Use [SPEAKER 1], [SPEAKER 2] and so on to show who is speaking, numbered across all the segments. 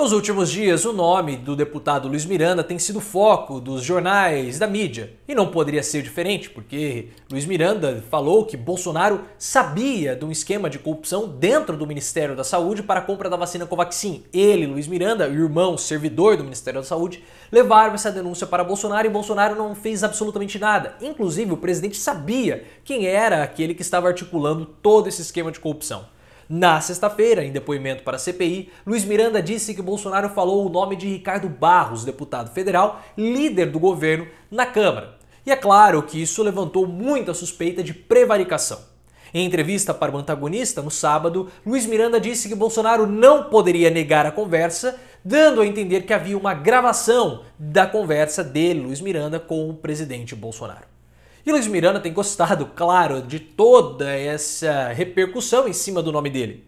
[SPEAKER 1] Nos últimos dias, o nome do deputado Luiz Miranda tem sido foco dos jornais, da mídia. E não poderia ser diferente, porque Luiz Miranda falou que Bolsonaro sabia de um esquema de corrupção dentro do Ministério da Saúde para a compra da vacina Covaxin. Ele, Luiz Miranda, irmão, servidor do Ministério da Saúde, levaram essa denúncia para Bolsonaro e Bolsonaro não fez absolutamente nada. Inclusive, o presidente sabia quem era aquele que estava articulando todo esse esquema de corrupção. Na sexta-feira, em depoimento para a CPI, Luiz Miranda disse que Bolsonaro falou o nome de Ricardo Barros, deputado federal, líder do governo, na Câmara. E é claro que isso levantou muita suspeita de prevaricação. Em entrevista para o antagonista, no sábado, Luiz Miranda disse que Bolsonaro não poderia negar a conversa, dando a entender que havia uma gravação da conversa de Luiz Miranda, com o presidente Bolsonaro. E Luiz Miranda tem gostado, claro, de toda essa repercussão em cima do nome dele.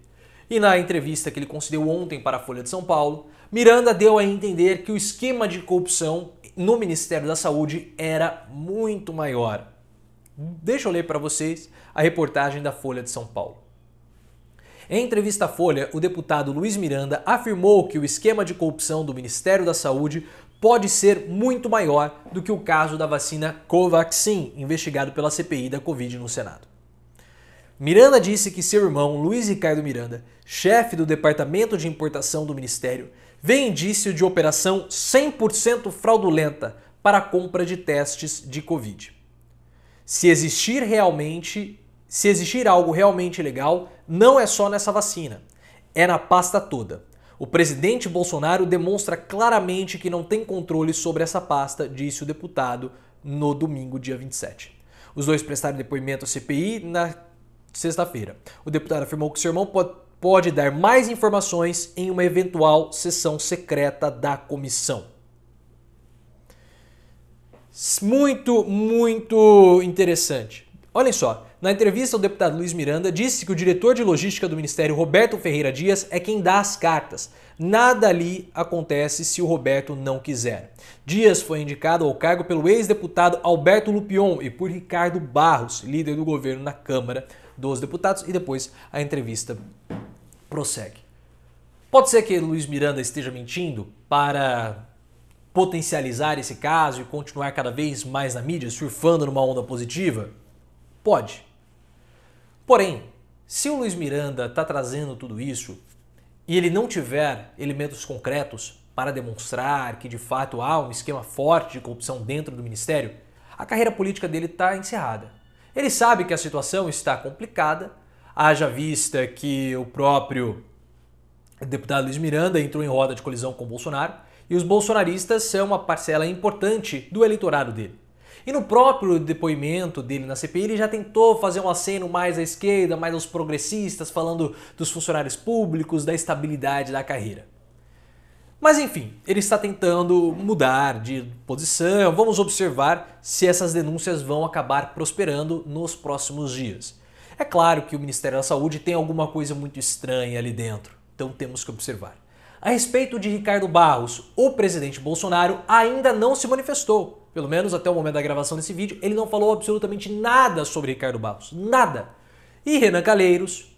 [SPEAKER 1] E na entrevista que ele concedeu ontem para a Folha de São Paulo, Miranda deu a entender que o esquema de corrupção no Ministério da Saúde era muito maior. Deixa eu ler para vocês a reportagem da Folha de São Paulo. Em entrevista à Folha, o deputado Luiz Miranda afirmou que o esquema de corrupção do Ministério da Saúde pode ser muito maior do que o caso da vacina Covaxin, investigado pela CPI da Covid no Senado. Miranda disse que seu irmão, Luiz Ricardo Miranda, chefe do Departamento de Importação do Ministério, vê indício de operação 100% fraudulenta para a compra de testes de Covid. Se existir realmente, se existir algo realmente legal, não é só nessa vacina, é na pasta toda. O presidente Bolsonaro demonstra claramente que não tem controle sobre essa pasta, disse o deputado no domingo, dia 27. Os dois prestaram depoimento à CPI na sexta-feira. O deputado afirmou que seu irmão pode dar mais informações em uma eventual sessão secreta da comissão. Muito, muito interessante. Olhem só, na entrevista, o deputado Luiz Miranda disse que o diretor de logística do Ministério, Roberto Ferreira Dias, é quem dá as cartas. Nada ali acontece se o Roberto não quiser. Dias foi indicado ao cargo pelo ex-deputado Alberto Lupion e por Ricardo Barros, líder do governo na Câmara dos Deputados, e depois a entrevista prossegue. Pode ser que Luiz Miranda esteja mentindo para potencializar esse caso e continuar cada vez mais na mídia, surfando numa onda positiva? Pode. Porém, se o Luiz Miranda está trazendo tudo isso e ele não tiver elementos concretos para demonstrar que de fato há um esquema forte de corrupção dentro do ministério, a carreira política dele está encerrada. Ele sabe que a situação está complicada, haja vista que o próprio deputado Luiz Miranda entrou em roda de colisão com Bolsonaro e os bolsonaristas são uma parcela importante do eleitorado dele. E no próprio depoimento dele na CPI, ele já tentou fazer um aceno mais à esquerda, mais aos progressistas, falando dos funcionários públicos, da estabilidade da carreira. Mas enfim, ele está tentando mudar de posição. Vamos observar se essas denúncias vão acabar prosperando nos próximos dias. É claro que o Ministério da Saúde tem alguma coisa muito estranha ali dentro, então temos que observar. A respeito de Ricardo Barros, o presidente Bolsonaro ainda não se manifestou pelo menos até o momento da gravação desse vídeo, ele não falou absolutamente nada sobre Ricardo Barros. Nada. E Renan Calheiros,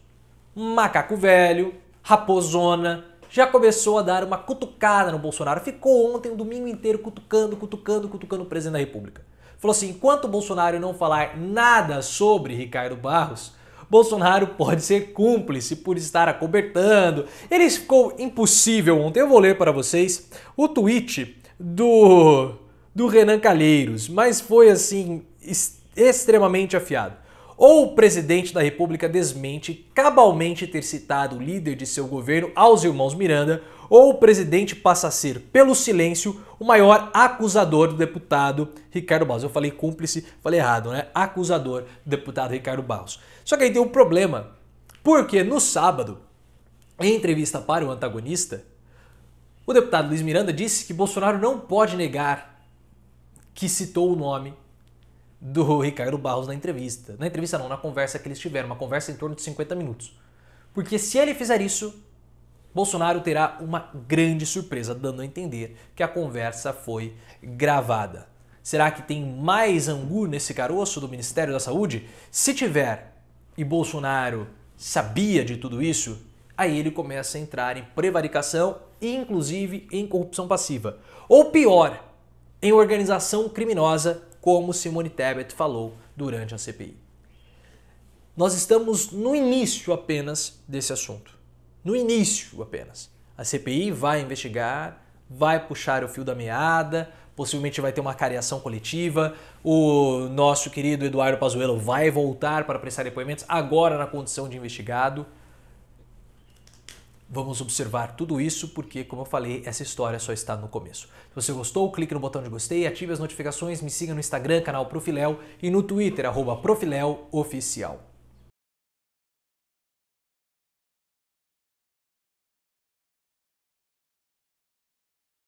[SPEAKER 1] macaco velho, raposona, já começou a dar uma cutucada no Bolsonaro. Ficou ontem o um domingo inteiro cutucando, cutucando, cutucando o presidente da República. Falou assim: enquanto o Bolsonaro não falar nada sobre Ricardo Barros, Bolsonaro pode ser cúmplice por estar acobertando. Ele ficou impossível ontem. Eu vou ler para vocês o tweet do do Renan Calheiros, mas foi assim extremamente afiado. Ou o presidente da República desmente cabalmente ter citado o líder de seu governo aos irmãos Miranda, ou o presidente passa a ser, pelo silêncio, o maior acusador do deputado Ricardo Barros. Eu falei cúmplice, falei errado, né? Acusador do deputado Ricardo Barros. Só que aí tem um problema, porque no sábado, em entrevista para o antagonista, o deputado Luiz Miranda disse que Bolsonaro não pode negar que citou o nome do Ricardo Barros na entrevista. Na entrevista não, na conversa que eles tiveram, uma conversa em torno de 50 minutos. Porque se ele fizer isso, Bolsonaro terá uma grande surpresa, dando a entender que a conversa foi gravada. Será que tem mais angu nesse caroço do Ministério da Saúde? Se tiver, e Bolsonaro sabia de tudo isso, aí ele começa a entrar em prevaricação e inclusive em corrupção passiva. Ou pior, em organização criminosa, como Simone Tebet falou durante a CPI. Nós estamos no início apenas desse assunto. No início apenas. A CPI vai investigar, vai puxar o fio da meada, possivelmente vai ter uma careação coletiva. O nosso querido Eduardo Pazuello vai voltar para prestar depoimentos agora na condição de investigado. Vamos observar tudo isso porque, como eu falei, essa história só está no começo. Se você gostou, clique no botão de gostei, ative as notificações, me siga no Instagram, canal Profiléu e no Twitter, arroba Oficial.